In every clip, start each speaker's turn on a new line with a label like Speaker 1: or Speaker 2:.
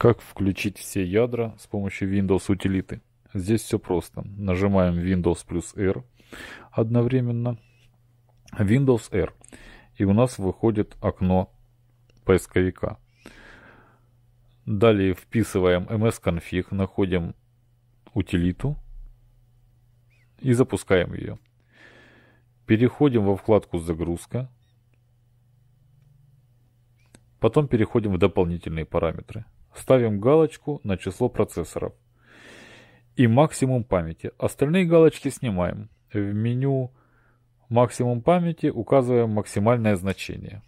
Speaker 1: Как включить все ядра с помощью Windows утилиты? Здесь все просто. Нажимаем Windows плюс R одновременно. Windows R. И у нас выходит окно поисковика. Далее вписываем msconfig, находим утилиту и запускаем ее. Переходим во вкладку «Загрузка». Потом переходим в дополнительные параметры. Ставим галочку на число процессоров и максимум памяти. Остальные галочки снимаем. В меню максимум памяти указываем максимальное значение.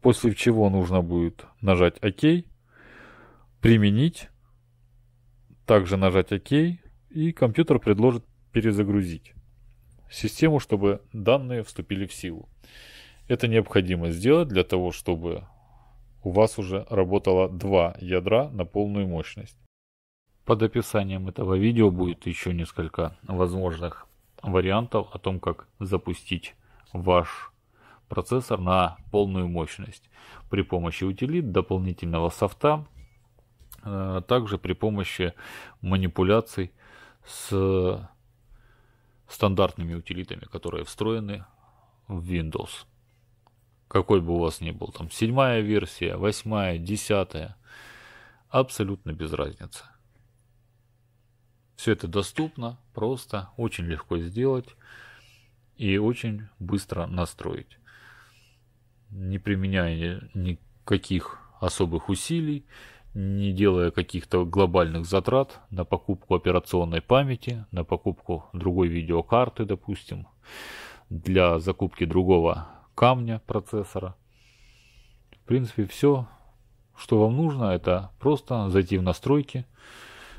Speaker 1: После чего нужно будет нажать ОК, применить, также нажать ОК и компьютер предложит перезагрузить систему, чтобы данные вступили в силу. Это необходимо сделать для того, чтобы у вас уже работало два ядра на полную мощность. Под описанием этого видео будет еще несколько возможных вариантов о том, как запустить ваш процессор на полную мощность при помощи утилит, дополнительного софта, а также при помощи манипуляций с стандартными утилитами, которые встроены в Windows какой бы у вас ни был, там седьмая версия, восьмая, десятая, абсолютно без разницы. Все это доступно, просто, очень легко сделать и очень быстро настроить, не применяя никаких особых усилий, не делая каких-то глобальных затрат на покупку операционной памяти, на покупку другой видеокарты, допустим, для закупки другого камня процессора. В принципе, все, что вам нужно, это просто зайти в настройки,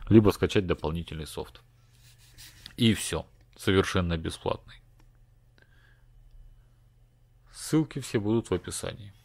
Speaker 1: либо скачать дополнительный софт. И все, совершенно бесплатный. Ссылки все будут в описании.